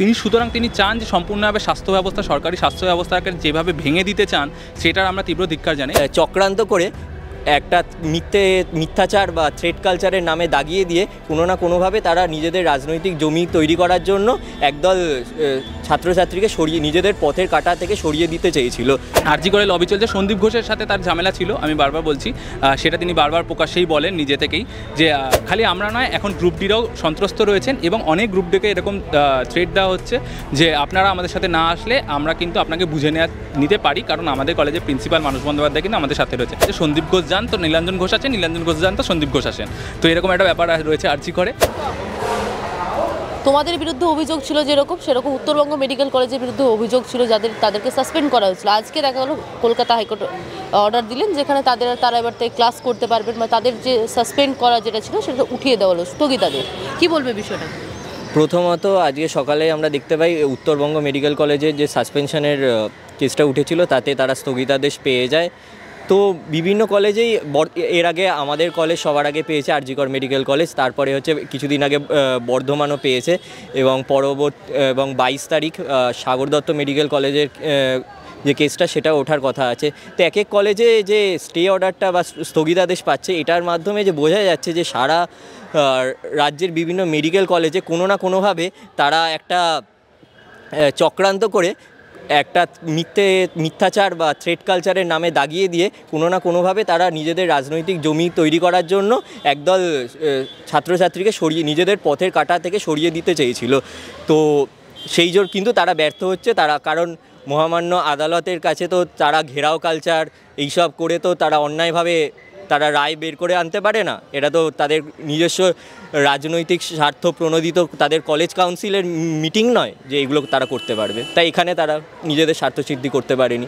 তিনি সুতরাং তিনি চান যে সম্পূর্ণভাবে স্বাস্থ্য ব্যবস্থা সরকারি স্বাস্থ্য ব্যবস্থাকে যেভাবে ভেঙে দিতে চান সেটার আমরা তীব্র ধিক্ষার জানি চক্রান্ত করে একটা মিথ্যে মিথ্যাচার বা থ্রেড কালচারের নামে দাগিয়ে দিয়ে কোনো না কোনোভাবে তারা নিজেদের রাজনৈতিক জমি তৈরি করার জন্য একদল ছাত্রছাত্রীকে সরিয়ে নিজেদের পথের কাটা থেকে সরিয়ে দিতে চেয়েছিল আরজি করে লবি চলছে সন্দীপ ঘোষের সাথে তার ঝামেলা ছিল আমি বারবার বলছি সেটা তিনি বারবার প্রকাশ্যেই বলেন নিজে থেকেই যে খালি আমরা নয় এখন গ্রুপ ডিরাও সন্ত্রস্ত রয়েছেন এবং অনেক গ্রুপ ডিকে এরকম থ্রেড দেওয়া হচ্ছে যে আপনারা আমাদের সাথে না আসলে আমরা কিন্তু আপনাকে বুঝে নেওয়া নিতে পারি কারণ আমাদের কলেজের প্রিন্সিপাল মানুষ বন্দ্যোপাধ্যায় কিন্তু আমাদের সাথে রয়েছে সন্দীপ ঘোষ যান তো নীলাঞ্জন ঘোষ আছেন নীলাঞ্জন ঘোষ যান তো সন্দীপ ঘোষ আসেন তো এরকম একটা ব্যাপার রয়েছে আর্চি করে তোমাদের বিরুদ্ধে অভিযোগ ছিল যেরকম সেরকম উত্তরবঙ্গ মেডিকেল কলেজের বিরুদ্ধে অভিযোগ ছিল যাদের তাদেরকে সাসপেন্ড করা হয়েছিল আজকে দেখা গেলো কলকাতা হাইকোর্ট অর্ডার দিলেন যেখানে তাদের তারা এবার থেকে ক্লাস করতে পারবেন বা তাদের যে সাসপেন্ড করা যেটা ছিল সেটা উঠিয়ে দেওয়া হলো স্থগিতাদের কী বলবে বিষয়টা প্রথমত আজকে সকালে আমরা দেখতে পাই উত্তরবঙ্গ মেডিকেল কলেজের যে সাসপেনশনের কেসটা উঠেছিল তাতে তারা স্থগিতাদেশ পেয়ে যায় তো বিভিন্ন কলেজেই এর আগে আমাদের কলেজ সবার আগে পেয়েছে আরজিকর মেডিকেল কলেজ তারপরে হচ্ছে কিছুদিন আগে বর্ধমানও পেয়েছে এবং পরবর্তী এবং বাইশ তারিখ সাগর দত্ত মেডিকেল কলেজের যে কেসটা সেটা ওঠার কথা আছে তো এক এক কলেজে যে স্টে অর্ডারটা বা স্থগিতাদেশ পাচ্ছে এটার মাধ্যমে যে বোঝা যাচ্ছে যে সারা রাজ্যের বিভিন্ন মেডিকেল কলেজে কোনো না কোনোভাবে তারা একটা চক্রান্ত করে একটা মিথ্যে মিথ্যাচার বা থ্রেড কালচারের নামে দাগিয়ে দিয়ে কোনো না কোনোভাবে তারা নিজেদের রাজনৈতিক জমি তৈরি করার জন্য একদল ছাত্রছাত্রীকে সরিয়ে নিজেদের পথের কাটা থেকে সরিয়ে দিতে চেয়েছিল তো সেই জোর কিন্তু তারা ব্যর্থ হচ্ছে তারা কারণ মহামান্য আদালতের কাছে তো তারা ঘেরাও কালচার এইসব করে তো তারা অন্যায়ভাবে তারা রায় বের করে আনতে পারে না এটা তো তাদের নিজস্ব রাজনৈতিক স্বার্থ প্রণোদিত তাদের কলেজ কাউন্সিলের মিটিং নয় যে এগুলো তারা করতে পারবে তাই এখানে তারা নিজেদের স্বার্থসিদ্ধি করতে পারেনি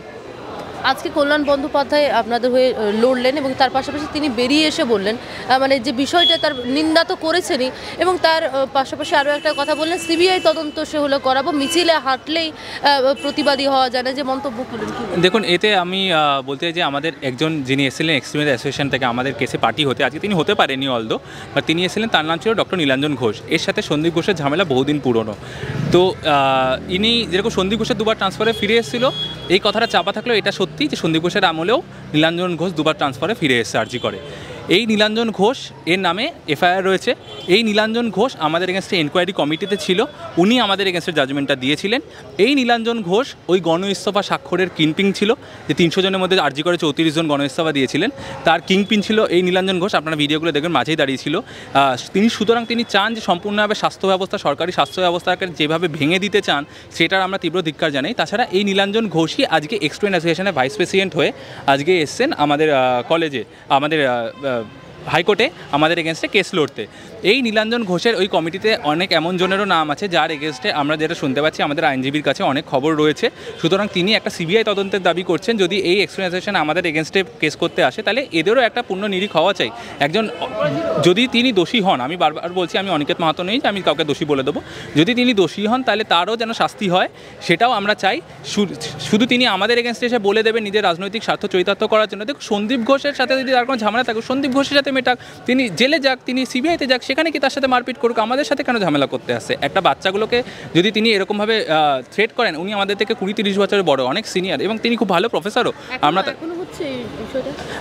আজকে কল্যাণ বন্দ্যোপাধ্যায় আপনাদের হয়ে লড়লেন এবং তার পাশাপাশি তিনি বেরিয়ে এসে বললেন মানে যে বিষয়টা তার নিন্দা তো করেছেনই এবং তার পাশাপাশি আরও একটা কথা বললেন সিবিআই তদন্ত সে হলো করাবো মিছিলে হাঁটলেই প্রতিবাদী হওয়া যায় না যে মন্তব্য করলেন দেখুন এতে আমি বলতে চাই যে আমাদের একজন যিনি এসেছিলেন এক্সট্রিমিস্ট অ্যাসোসিয়েশন থেকে আমাদের কেসে পার্টি হতে আজকে তিনি হতে পারেনি অলদো বা তিনি এসেছিলেন তার নাম ছিল ডক্টর নীলাঞ্জন ঘোষ এর সাথে সন্দীপ ঘোষের ঝামেলা বহুদিন পুরনো তো ইনি যেরকম সন্দীপ ঘোষের দুবার ট্রান্সফারে ফিরে এসেছিল এই কথাটা চাপা থাকলেও এটা সত্যি যে সন্দীপ ঘোষের আমলেও নীলাঞ্জন ঘোষ দুবার ট্রান্সফারে ফিরে এসছে আর্জি করে এই নীলাঞ্জন ঘোষ এর নামে এফআইআর রয়েছে এই নীলাঞ্জন ঘোষ আমাদের এগেনস্টে এনকোয়ারি কমিটিতে ছিল উনি আমাদের এগেনস্টে জাজমেন্টটা দিয়েছিলেন এই নীলাঞ্জন ঘোষ ওই গণ ইস্তফা স্বাক্ষরের কিংপিং ছিল যে তিনশো জনের মধ্যে আর্জি করে চৌত্রিশ জন গণ ইস্তফা দিয়েছিলেন তার কিংপিন ছিল এই নীলাঞ্জন ঘোষ আপনারা ভিডিওগুলো দেখবেন মাঝেই দাঁড়িয়েছিল তিনি সুতরাং তিনি চান যে সম্পূর্ণভাবে স্বাস্থ্য ব্যবস্থা সরকারি স্বাস্থ্য ব্যবস্থাকে যেভাবে ভেঙে দিতে চান সেটার আমরা তীব্র ধিক্কার জানাই তাছাড়া এই নীলাঞ্জন ঘোষই আজকে এক্সপ্রেন অ্যাসোসিয়েশনের ভাইস প্রেসিডেন্ট হয়ে আজকে এসছেন আমাদের কলেজে আমাদের হাইকোর্টে আমাদের এগেনস্টে কেস লড়তে এই নীলাঞ্জন ঘোষের ওই কমিটিতে অনেক এমন জনেরও নাম আছে যার এগেনস্টে আমরা যেটা শুনতে পাচ্ছি আমাদের আইনজীবীর কাছে অনেক খবর রয়েছে সুতরাং তিনি একটা সিবিআই তদন্তের দাবি করছেন যদি এই এক্সপ্লেনেশন আমাদের এগেনস্টে কেস করতে আসে তাহলে এদেরও একটা পূর্ণ নিরীখ হওয়া চাই একজন যদি তিনি দোষী হন আমি বারবার বলছি আমি অনিকেত মাহাতো নেই যে আমি কাউকে দোষী বলে দেবো যদি তিনি দোষী হন তাহলে তারও যেন শাস্তি হয় সেটাও আমরা চাই শুধু তিনি আমাদের এগেনস্টে এসে বলে দেবেন নিজের রাজনৈতিক স্বার্থ চরিতার্থ করার জন্য দেখো সন্দীপ ঘোষের সাথে যদি তার কোনো ঝামেলা থাকে সন্দীপ ঘোষের সাথে মেটাক তিনি জেলে যাক তিনি সিবিআইতে যাক সেখানে কি তার সাথে মারপিট করুক আমাদের সাথে কেন ঝামেলা করতে আসে একটা বাচ্চাগুলোকে যদি তিনি এরকমভাবে থ্রেট করেন উনি আমাদের থেকে কুড়ি তিরিশ বছরের বড় অনেক সিনিয়র এবং তিনি খুব ভালো প্রফেসরও আমরা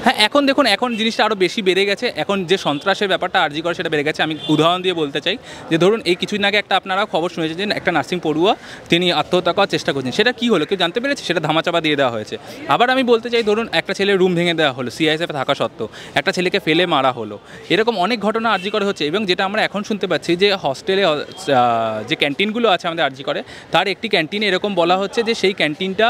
হ্যাঁ এখন দেখুন এখন জিনিসটা আরও বেশি বেড়ে গেছে এখন যে সন্ত্রাসের ব্যাপারটা আর্জি করে সেটা বেড়ে গেছে আমি উদাহরণ দিয়ে বলতে চাই যে ধরুন এই কিছুদিন আগে একটা আপনারা খবর শুনেছেন যে একটা নার্সিং পড়ুয়া তিনি আত্মহত্যা করার চেষ্টা করছেন সেটা কি হলো কেউ জানতে পেরেছে সেটা ধামাচাপা দিয়ে দেওয়া হয়েছে আবার আমি বলতে চাই ধরুন একটা ছেলে রুম ভেঙে দেওয়া হলো সিআইএসএফে থাকা সত্ত্বেও একটা ছেলেকে ফেলে মারা হলো এরকম অনেক ঘটনা আর্জি করে হচ্ছে এবং যেটা আমরা এখন শুনতে পাচ্ছি যে হস্টেলে যে ক্যান্টিনগুলো আছে আমাদের আর্জি করে তার একটি ক্যান্টিনে এরকম বলা হচ্ছে যে সেই ক্যান্টিনটা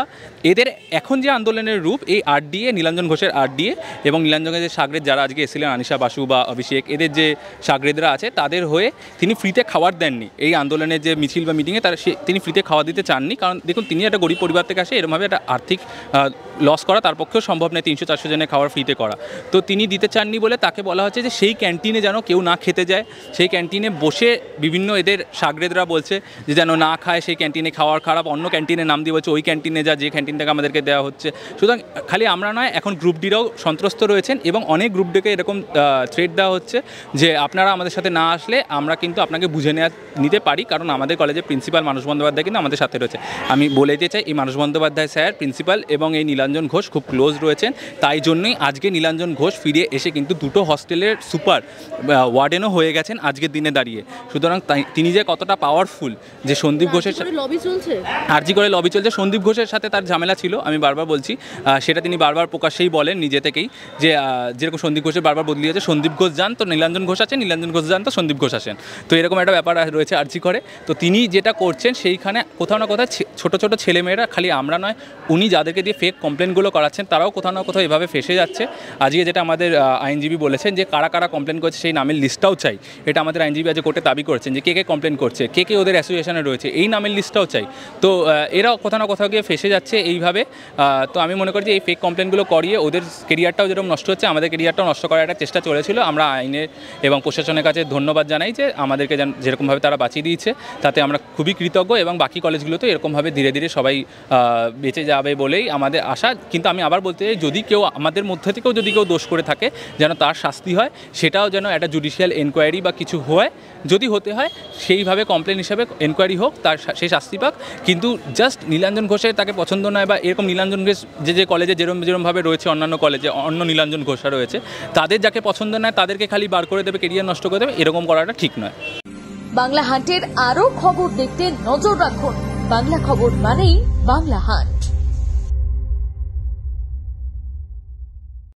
এদের এখন যে আন্দোলনের রূপ এই আরডিএ দিয়ে নীলাঞ্জন ঘোষের আর্ট দিয়ে এবং নীলাঞ্জন ঘোষের সাগরেদ যারা আজকে এসেছিলেন আনিশা বাসু বা অভিষেক এদের যে সাগরেদরা আছে তাদের হয়ে তিনি ফ্রিতে খাবার দেননি এই আন্দোলনের যে মিছিল বা মিটিংয়ে তারা সে তিনি ফ্রিতে খাওয়া দিতে চাননি কারণ দেখুন তিনি একটা গরিব পরিবার থেকে আসে এরমভাবে একটা আর্থিক লস করা তার পক্ষেও সম্ভব নয় তিনশো চারশো জনের খাবার ফ্রিতে করা তো তিনি দিতে চাননি বলে তাকে বলা হচ্ছে যে সেই ক্যান্টিনে যেন কেউ না খেতে যায় সেই ক্যান্টিনে বসে বিভিন্ন এদের সাগরেদরা বলছে যে যেন না খায় সেই ক্যান্টিনে খাওয়ার খারাপ অন্য ক্যান্টিনে নাম দিয়ে বলছে ওই ক্যান্টিনে যা যে ক্যান্টিন থেকে আমাদেরকে দেওয়া হচ্ছে সুতরাং খালি আমরা নয় এখন গ্রুপ ডিরাও সন্ত্রস্ত রয়েছেন এবং অনেক গ্রুপ ডিকে এরকম থ্রেড দেওয়া হচ্ছে যে আপনারা আমাদের সাথে না আসলে আমরা কিন্তু আপনাকে বুঝে নেওয়া নিতে পারি কারণ আমাদের কলেজের প্রিন্সিপাল মানস বন্দ্যোপাধ্যায় কিন্তু আমাদের সাথে রয়েছে আমি বলে দিতে চাই এই মানস বন্দ্যোপাধ্যায় স্যার প্রিন্সিপাল এবং এই নীলাঞ্জন ঘোষ খুব ক্লোজ রয়েছেন তাই জন্যই আজকে নীলাঞ্জন ঘোষ ফিরে এসে কিন্তু দুটো হস্টেলের সুপার ওয়ার্ডেনও হয়ে গেছেন আজকের দিনে দাঁড়িয়ে সুতরাং তিনি যে কতটা পাওয়ারফুল যে সন্দীপ ঘোষের লবি চলছে জি করে লবি চলছে সন্দীপ ঘোষের সাথে তার ঝামেলা ছিল আমি বারবার বলছি সেটা তিনি বারবার বারবার প্রকাশ্যেই বলেন নিজে থেকেই যে যেরকম সন্দীপ ঘোষের বারবার বদলি হয়েছে সন্দীপ ঘোষ যান তো নীলাঞ্জন ঘোষ আছেন নীলাঞ্জন ঘোষ যান তো সন্দীপ ঘোষ আসেন তো এরকম একটা ব্যাপার রয়েছে আর্জি করে তো তিনি যেটা করছেন সেইখানে কোথাও না কোথাও ছোট ছোট ছেলেমেয়েরা খালি আমরা নয় উনি যাদেরকে দিয়ে ফেক কমপ্লেনগুলো করাচ্ছেন তারাও কোথাও না কোথাও এভাবে ফেসে যাচ্ছে আজকে যেটা আমাদের আইনজীবী বলেছেন যে কারা কারা কমপ্লেন করছে সেই নামের লিস্টটাও চাই এটা আমাদের আইনজীবী আজ কোর্টে দাবি করছেন যে কে কে কমপ্লেন করছে কে কে ওদের অ্যাসোসিয়েশনে রয়েছে এই নামের লিস্টটাও চাই তো এরাও কোথাও না কোথাও গিয়ে ফেসে যাচ্ছে এইভাবে তো আমি মনে করি যে এই ফেক কমপ্লেনগুলো এগুলো করিয়ে ওদের কেরিয়ারটাও যেরকম নষ্ট হচ্ছে আমাদের কেরিয়ারটাও নষ্ট করার একটা চেষ্টা চলেছিল আমরা আইনের এবং প্রশাসনের কাছে ধন্যবাদ জানাই যে আমাদেরকে যেরকমভাবে তারা বাঁচিয়ে দিয়েছে তাতে আমরা খুবই কৃতজ্ঞ এবং বাকি কলেজগুলোতে এরকমভাবে ধীরে ধীরে সবাই বেঁচে যাবে বলেই আমাদের আশা কিন্তু আমি আবার বলতে চাই যদি কেউ আমাদের মধ্যে থেকেও যদি কেউ দোষ করে থাকে যেন তার শাস্তি হয় সেটাও যেন একটা জুডিশিয়াল এনকোয়ারি বা কিছু হয় যদি হতে হয় সেইভাবে কমপ্লেন হিসাবে এনকোয়ারি হোক তার সেই শাস্তি পাক কিন্তু জাস্ট নীলাঞ্জন ঘোষের তাকে পছন্দ নয় বা এরকম নীলাঞ্জন ঘোষ যে যে কলেজে যেরম যেরম এরকমভাবে রয়েছে অন্যান্য কলেজে অন্য নীলাঞ্জন ঘোষা রয়েছে তাদের যাকে পছন্দ নয় তাদেরকে খালি বার করে দেবে কেরিয়ার নষ্ট করে দেবে এরকম করাটা ঠিক নয় বাংলা হাটের আরও খবর দেখতে নজর রাখুন বাংলা খবর মানেই বাংলা হাট